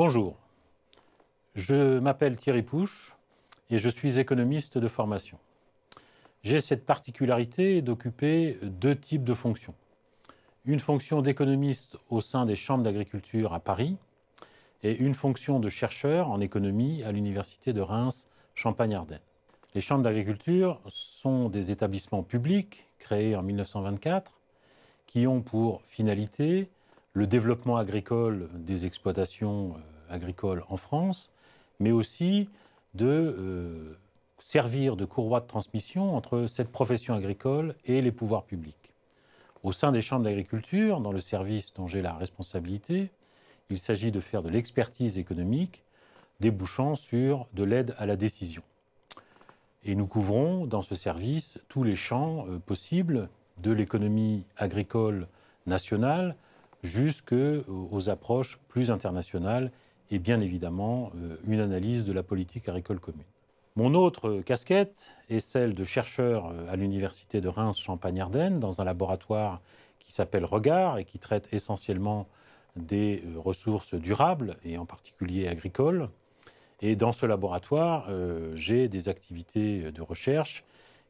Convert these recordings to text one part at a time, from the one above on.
Bonjour, je m'appelle Thierry Pouche et je suis économiste de formation. J'ai cette particularité d'occuper deux types de fonctions. Une fonction d'économiste au sein des chambres d'agriculture à Paris et une fonction de chercheur en économie à l'université de Reims Champagne-Ardenne. Les chambres d'agriculture sont des établissements publics créés en 1924 qui ont pour finalité le développement agricole des exploitations euh, euh, agricole en France, mais aussi de euh, servir de courroie de transmission entre cette profession agricole et les pouvoirs publics. Au sein des champs de l'agriculture, dans le service dont j'ai la responsabilité, il s'agit de faire de l'expertise économique débouchant sur de l'aide à la décision. Et nous couvrons dans ce service tous les champs euh, possibles de l'économie agricole nationale jusqu'aux approches plus internationales et bien évidemment euh, une analyse de la politique agricole commune. Mon autre euh, casquette est celle de chercheur euh, à l'université de Reims champagne ardennes dans un laboratoire qui s'appelle Regard et qui traite essentiellement des ressources durables et en particulier agricoles. Et dans ce laboratoire, j'ai des activités de recherche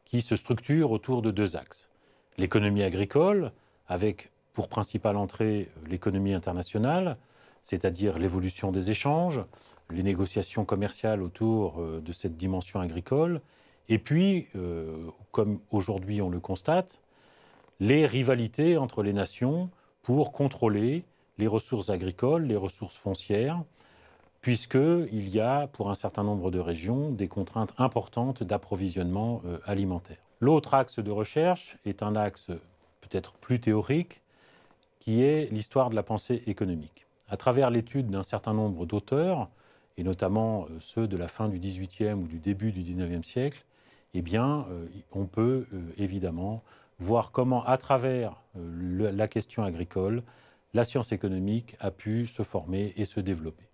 qui se structurent autour de deux axes. L'économie agricole, avec pour principale entrée l'économie internationale, c'est-à-dire l'évolution des échanges, les négociations commerciales autour euh, de cette dimension agricole, et puis, euh, comme aujourd'hui on le constate, les rivalités entre les nations pour contrôler les ressources agricoles, les ressources foncières, puisqu'il y a pour un certain nombre de régions des contraintes importantes d'approvisionnement euh, alimentaire. L'autre axe de recherche est un axe peut-être plus théorique, qui est l'histoire de la pensée économique à travers l'étude d'un certain nombre d'auteurs, et notamment euh, ceux de la fin du XVIIIe ou du début du XIXe siècle, eh bien, euh, on peut euh, évidemment voir comment, à travers la question agricole, la science économique a pu se former et se développer.